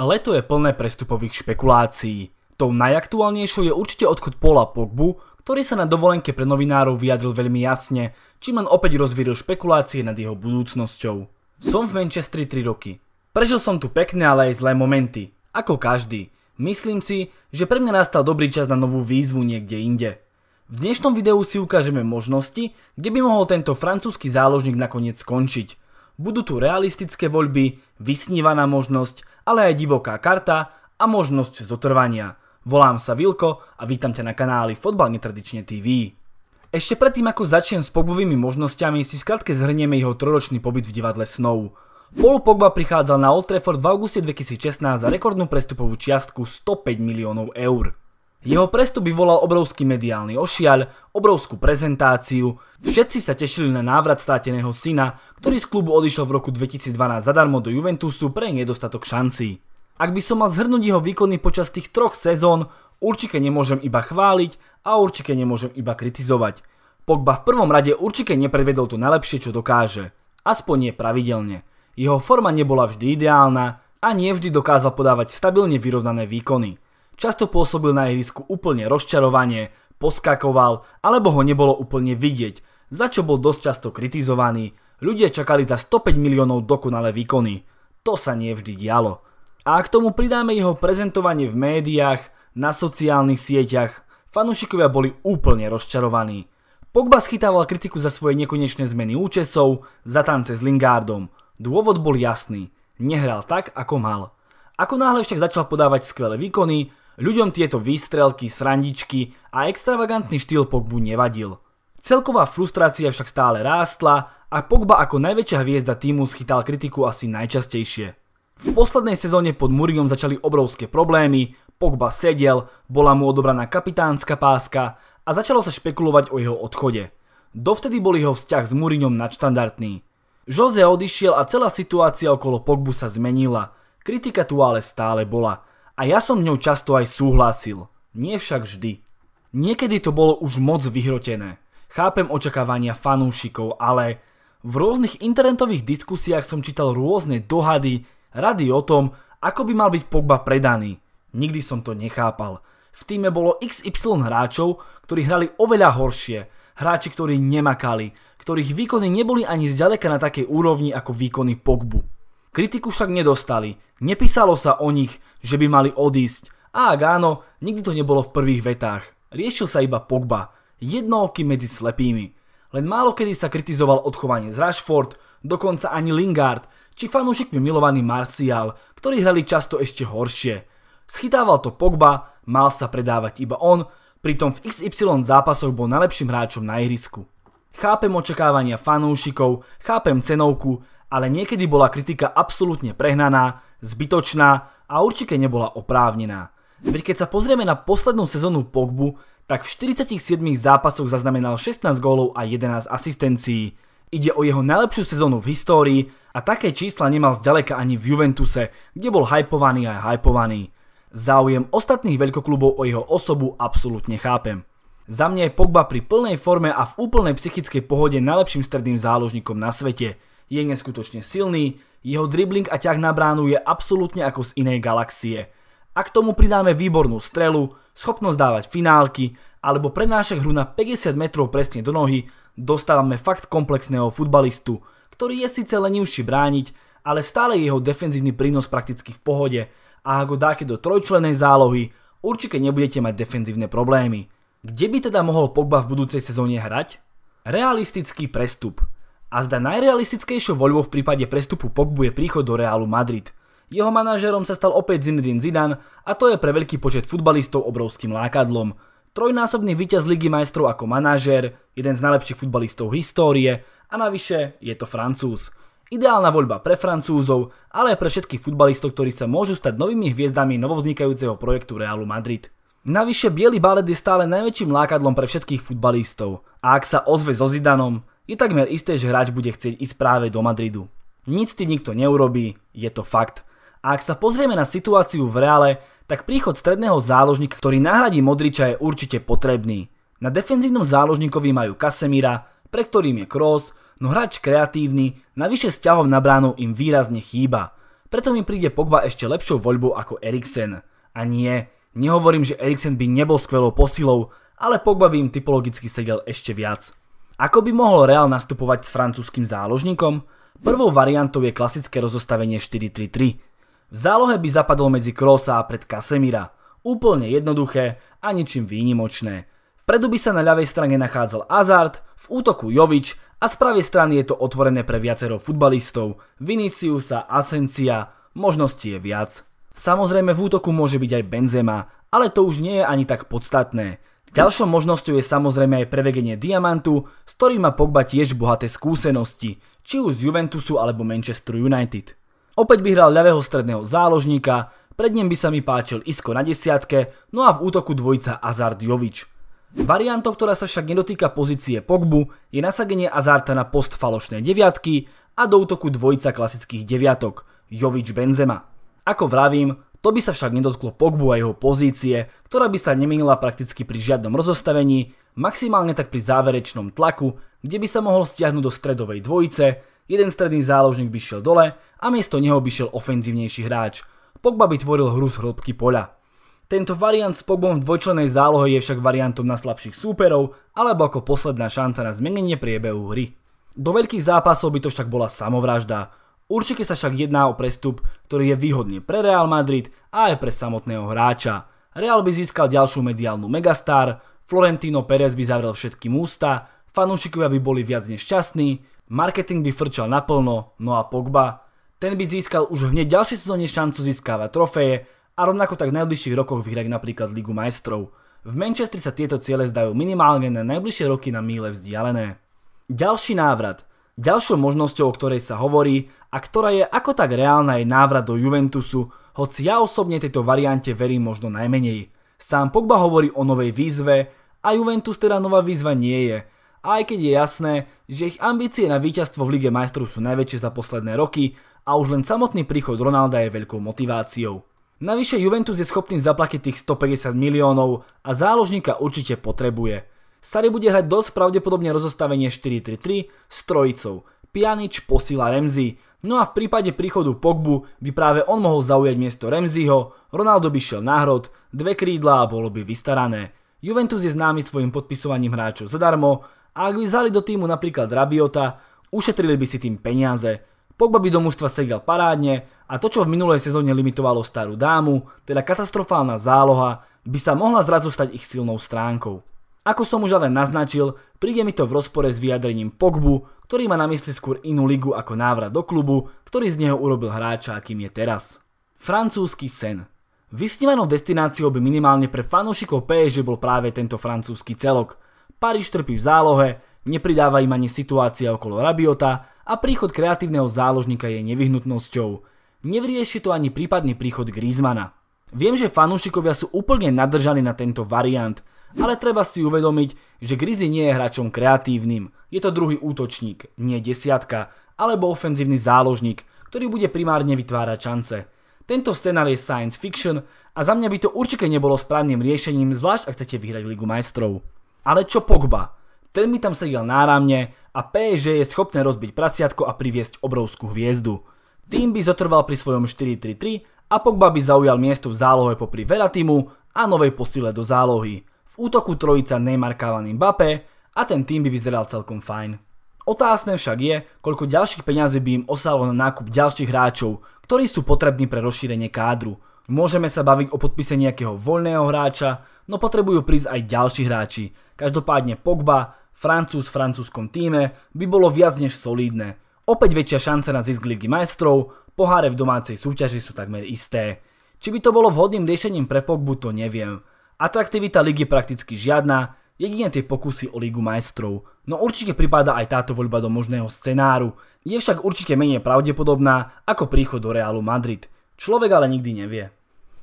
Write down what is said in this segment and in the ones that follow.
Leto je plné prestupových špekulácií. Tou najaktuálnejšou je určite odchod Paula Pogbu, ktorý sa na dovolenke pre novinárov vyjadril veľmi jasne, čím len opäť rozvíril špekulácie nad jeho budúcnosťou. Som v Manchestri 3 roky. Prežil som tu pekné, ale aj zlé momenty. Ako každý. Myslím si, že pre mňa nastal dobrý čas na novú výzvu niekde inde. V dnešnom videu si ukážeme možnosti, kde by mohol tento francúzsky záložník nakoniec skončiť. Budú tu realistické voľby, vysnívaná možnosť, ale aj divoká karta a možnosť zotrvania. Volám sa Vilko a vítam ťa na kanáli Fotbal netradične TV. Ešte predtým, ako začnem s Pogbovými možnosťami, si v skratke zhrnieme jeho troročný pobyt v divadle snov. Paul Pogba prichádzal na Old Trafford v auguste 2016 za rekordnú prestupovú čiastku 105 miliónov eur. Jeho prestup vyvolal obrovský mediálny ošiaľ, obrovskú prezentáciu, všetci sa tešili na návrat státeného syna, ktorý z klubu odišiel v roku 2012 zadarmo do Juventusu pre nedostatok šancí. Ak by som mal zhrnúť jeho výkony počas tých troch sezón, určite nemôžem iba chváliť a určite nemôžem iba kritizovať. Pogba v prvom rade určite neprevedol to najlepšie, čo dokáže. Aspoň nie pravidelne. Jeho forma nebola vždy ideálna a nevždy dokázal podávať stabilne vyrovnané výkony. Často pôsobil na ihrisku úplne rozčarovanie, poskakoval alebo ho nebolo úplne vidieť, za čo bol dosť často kritizovaný. Ľudia čakali za 105 miliónov dokonalé výkony. To sa nie vždy dialo. A k tomu pridáme jeho prezentovanie v médiách, na sociálnych sieťach, fanúšikovia boli úplne rozčarovaní. Pogba schytával kritiku za svoje nekonečné zmeny účesov, za tance s Lingardom. Dôvod bol jasný, nehral tak, ako mal. Ako náhle však začal podávať skvelé výkony, Ľuďom tieto výstrelky, srandičky a extravagantný štýl Pogbu nevadil. Celková frustrácia však stále rástla a Pogba ako najväčšia hviezda týmu schytal kritiku asi najčastejšie. V poslednej sezóne pod Murinom začali obrovské problémy, Pogba sedel, bola mu odobraná kapitánska páska a začalo sa špekulovať o jeho odchode. Dovtedy bol jeho vzťah s Mourinhom nadštandardný. Jose odišiel a celá situácia okolo Pogbu sa zmenila. Kritika tu ale stále bola – a ja som ňou často aj súhlasil. Nie však vždy. Niekedy to bolo už moc vyhrotené. Chápem očakávania fanúšikov, ale v rôznych internetových diskusiách som čítal rôzne dohady, rady o tom, ako by mal byť Pogba predaný. Nikdy som to nechápal. V týme bolo XY hráčov, ktorí hrali oveľa horšie, hráči, ktorí nemakali, ktorých výkony neboli ani zďaleka na takej úrovni ako výkony Pogbu. Kritiku však nedostali, nepísalo sa o nich, že by mali odísť a ak áno, nikdy to nebolo v prvých vetách. Riešil sa iba Pogba, jednooky medzi slepými. Len málo kedy sa kritizoval odchovanie z Rashford, dokonca ani Lingard, či fanúšikmi milovaný Martial, ktorí hrali často ešte horšie. Schytával to Pogba, mal sa predávať iba on, pritom v XY zápasoch bol najlepším hráčom na ihrisku. Chápem očakávania fanúšikov, chápem cenovku ale niekedy bola kritika absolútne prehnaná, zbytočná a určite nebola oprávnená. Veď keď sa pozrieme na poslednú sezónu Pogbu, tak v 47 zápasoch zaznamenal 16 gólov a 11 asistencií. Ide o jeho najlepšiu sezónu v histórii a také čísla nemal zďaleka ani v Juventuse, kde bol hypovaný a hypovaný. Záujem ostatných veľkoklubov o jeho osobu absolútne chápem. Za mňa je Pogba pri plnej forme a v úplnej psychickej pohode najlepším stredným záložníkom na svete – je neskutočne silný, jeho dribbling a ťah na bránu je absolútne ako z inej galaxie. A k tomu pridáme výbornú strelu, schopnosť dávať finálky alebo prenášať hru na 50 metrov presne do nohy, dostávame fakt komplexného futbalistu, ktorý je síce lenivší brániť, ale stále jeho defenzívny prínos prakticky v pohode a ak ho dáte do trojčlenej zálohy, určite nebudete mať defenzívne problémy. Kde by teda mohol Pogba v budúcej sezóne hrať? Realistický prestup – a zda najrealistickejšou voľbou v prípade prestupu Pogbu je príchod do Realu Madrid. Jeho manažerom sa stal opäť Zinedine Zidane a to je pre veľký počet futbalistov obrovským lákadlom. Trojnásobný víťaz Ligy majstrov ako manažér, jeden z najlepších futbalistov histórie a navyše je to Francúz. Ideálna voľba pre Francúzov, ale aj pre všetkých futbalistov, ktorí sa môžu stať novými hviezdami novovznikajúceho projektu Realu Madrid. Navyše biely balet je stále najväčším lákadlom pre všetkých futbalistov a ak sa ozve so Zidanom, je takmer isté, že hráč bude chcieť ísť práve do Madridu. Nic tým nikto neurobí, je to fakt. A ak sa pozrieme na situáciu v reále, tak príchod stredného záložníka, ktorý nahradí Modriča, je určite potrebný. Na defenzívnom záložníkovi majú Kasemira, pre ktorým je Kroos, no hráč kreatívny, navyše s ťahom na bránu im výrazne chýba. Preto mi príde Pogba ešte lepšou voľbou ako Eriksen. A nie, nehovorím, že Eriksen by nebol skvelou posilou, ale Pogba by im typologicky sedel ešte viac. Ako by mohol Real nastupovať s francúzským záložníkom? Prvou variantou je klasické rozostavenie 4-3-3. V zálohe by zapadol medzi Krosa a pred Kasemira. Úplne jednoduché a ničím výnimočné. Vpredu by sa na ľavej strane nachádzal Hazard, v útoku Jovič a z pravej strany je to otvorené pre viacero futbalistov, Viniciusa, Asencia, možností je viac. Samozrejme v útoku môže byť aj Benzema, ale to už nie je ani tak podstatné. Ďalšou možnosťou je samozrejme aj prevegenie diamantu, s ktorým má Pogba tiež bohaté skúsenosti, či už z Juventusu alebo Manchester United. Opäť by hral ľavého stredného záložníka, pred ním by sa mi páčil Isko na desiatke, no a v útoku dvojica Azard Jovič. Variantou, ktorá sa však nedotýka pozície Pogbu, je nasadenie Azarta na post falošnej deviatky a do útoku dvojica klasických deviatok, Jovič Benzema. Ako vravím, to by sa však nedotklo Pogbu a jeho pozície, ktorá by sa nemenila prakticky pri žiadnom rozostavení, maximálne tak pri záverečnom tlaku, kde by sa mohol stiahnuť do stredovej dvojice, jeden stredný záložník by šiel dole a miesto neho by šiel ofenzívnejší hráč. Pogba by tvoril hru z hĺbky poľa. Tento variant s Pogbom v dvojčlenej zálohe je však variantom na slabších súperov alebo ako posledná šanca na zmenenie priebehu hry. Do veľkých zápasov by to však bola samovražda. Určite sa však jedná o prestup, ktorý je výhodný pre Real Madrid a aj pre samotného hráča. Real by získal ďalšiu mediálnu megastar, Florentino Perez by zavrel všetky ústa, fanúšikovia by boli viac než šťastní, marketing by frčal naplno, no a Pogba, ten by získal už hneď ďalšej sezóne šancu získavať trofeje a rovnako tak v najbližších rokoch vyhrať napríklad Ligu majstrov. V Manchestri sa tieto ciele zdajú minimálne na najbližšie roky na míle vzdialené. Ďalší návrat – Ďalšou možnosťou, o ktorej sa hovorí a ktorá je ako tak reálna je návrat do Juventusu, hoci ja osobne tejto variante verím možno najmenej. Sám Pogba hovorí o novej výzve a Juventus teda nová výzva nie je. A aj keď je jasné, že ich ambície na víťazstvo v Lige majstrov sú najväčšie za posledné roky a už len samotný príchod Ronalda je veľkou motiváciou. Navyše Juventus je schopný zaplatiť tých 150 miliónov a záložníka určite potrebuje. Sari bude hrať dosť pravdepodobne rozostavenie 4-3-3 s trojicou. Pjanič posíla Remzi. No a v prípade príchodu Pogbu by práve on mohol zaujať miesto Remziho, Ronaldo by šiel na hrod, dve krídla a bolo by vystarané. Juventus je známy svojim podpisovaním hráčov zadarmo a ak by vzali do týmu napríklad Rabiota, ušetrili by si tým peniaze. Pogba by do mužstva sedel parádne a to, čo v minulej sezóne limitovalo starú dámu, teda katastrofálna záloha, by sa mohla zrazu stať ich silnou stránkou. Ako som už ale naznačil, príde mi to v rozpore s vyjadrením Pogbu, ktorý má na mysli skôr inú ligu ako návrat do klubu, ktorý z neho urobil hráča, akým je teraz. Francúzsky sen. Vysnívanou destináciou by minimálne pre fanúšikov PSG bol práve tento francúzsky celok. Paríž trpí v zálohe, nepridáva im ani situácia okolo Rabiota a príchod kreatívneho záložníka je nevyhnutnosťou. Nevrieši to ani prípadný príchod Griezmana. Viem, že fanúšikovia sú úplne nadržaní na tento variant, ale treba si uvedomiť, že Grizzly nie je hráčom kreatívnym. Je to druhý útočník, nie desiatka, alebo ofenzívny záložník, ktorý bude primárne vytvárať čance. Tento scenár je science fiction a za mňa by to určite nebolo správnym riešením, zvlášť ak chcete vyhrať Ligu majstrov. Ale čo Pogba? Ten mi tam sedel náramne a PSG je schopné rozbiť prasiatko a priviesť obrovskú hviezdu. Tým by zotrval pri svojom 4-3-3 a Pogba by zaujal miesto v zálohe popri Veratimu a novej posile do zálohy. V útoku trojica Neymar Cavani Mbappé a ten tým by vyzeral celkom fajn. Otázne však je, koľko ďalších peňazí by im osalo na nákup ďalších hráčov, ktorí sú potrební pre rozšírenie kádru. Môžeme sa baviť o podpise nejakého voľného hráča, no potrebujú prísť aj ďalší hráči. Každopádne Pogba, Francúz v francúzskom týme, by bolo viac než solidné. Opäť väčšia šanca na zisk Ligy majstrov, poháre v domácej súťaži sú takmer isté. Či by to bolo vhodným riešením pre Pogbu, to neviem. Atraktivita ligy prakticky žiadna, jedine tie pokusy o Ligu majstrov. No určite pripadá aj táto voľba do možného scenáru, je však určite menej pravdepodobná ako príchod do Realu Madrid. Človek ale nikdy nevie.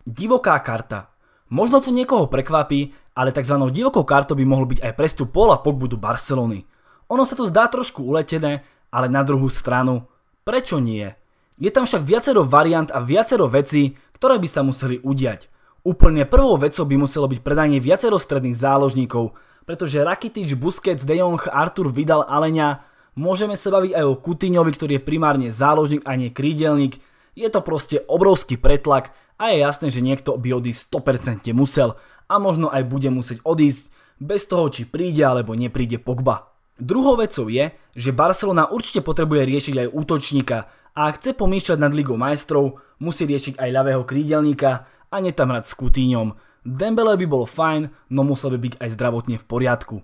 Divoká karta. Možno to niekoho prekvapí, ale tzv. divokou kartou by mohol byť aj prestup pola Pogbu do Barcelony. Ono sa to zdá trošku uletené, ale na druhú stranu, prečo nie? Je tam však viacero variant a viacero vecí, ktoré by sa museli udiať. Úplne prvou vecou by muselo byť predanie viacero stredných záložníkov, pretože Rakitic, Busquets, De Jong, Artur Vidal, Alenia, môžeme sa baviť aj o Kutiňovi, ktorý je primárne záložník a nie krídelník, je to proste obrovský pretlak a je jasné, že niekto by odísť 100% musel a možno aj bude musieť odísť bez toho, či príde alebo nepríde Pogba. Druhou vecou je, že Barcelona určite potrebuje riešiť aj útočníka a ak chce pomýšľať nad Ligou majstrov, musí riešiť aj ľavého krídelníka a netam hrať s Kutíňom. Dembele by bol fajn, no musel by byť aj zdravotne v poriadku.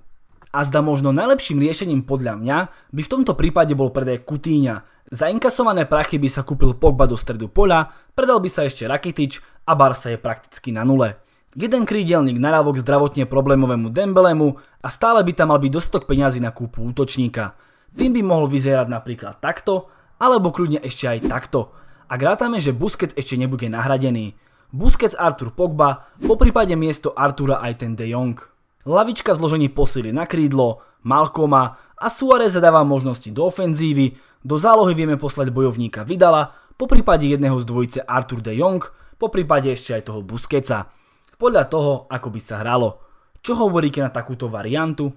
A zda možno najlepším riešením podľa mňa by v tomto prípade bol predaj Kutíňa. Za inkasované prachy by sa kúpil Pogba do stredu poľa, predal by sa ešte Rakitič a Barsa je prakticky na nule. Jeden krídelník naravok zdravotne problémovému Dembelemu a stále by tam mal byť dostok peňazí na kúpu útočníka. Tým by mohol vyzerať napríklad takto, alebo kľudne ešte aj takto. Ak rátame, že Busket ešte nebude nahradený. Busquets Artur Pogba, po prípade miesto Artura aj ten De Jong. Lavička v zložení posily na krídlo, Malcoma a Suarez zadáva možnosti do ofenzívy, do zálohy vieme poslať bojovníka Vidala, po prípade jedného z dvojice Artur De Jong, po prípade ešte aj toho Busquetsa. Podľa toho, ako by sa hralo. Čo hovoríte na takúto variantu?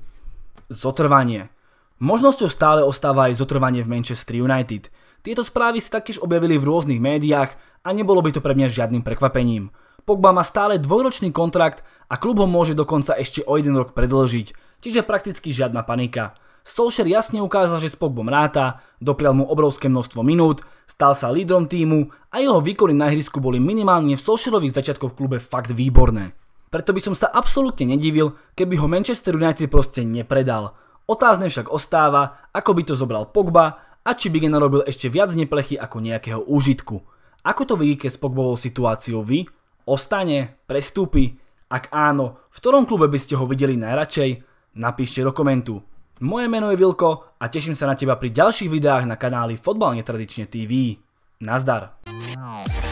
Zotrvanie. Možnosťou stále ostáva aj zotrvanie v Manchester United. Tieto správy sa taktiež objavili v rôznych médiách a nebolo by to pre mňa žiadnym prekvapením. Pogba má stále dvojročný kontrakt a klub ho môže dokonca ešte o jeden rok predlžiť, čiže prakticky žiadna panika. Solskjaer jasne ukázal, že s Pogbom ráta, doprial mu obrovské množstvo minút, stal sa lídrom týmu a jeho výkony na ihrisku boli minimálne v Solskjaerových začiatkoch v klube fakt výborné. Preto by som sa absolútne nedivil, keby ho Manchester United proste nepredal. Otázne však ostáva, ako by to zobral Pogba a či by nenarobil ešte viac neplechy ako nejakého úžitku. Ako to vidíte s Pogbovou situáciou vy? Ostane? Prestúpi? Ak áno, v ktorom klube by ste ho videli najradšej? Napíšte do komentu. Moje meno je Vilko a teším sa na teba pri ďalších videách na kanáli Fotbal netradične TV. Nazdar.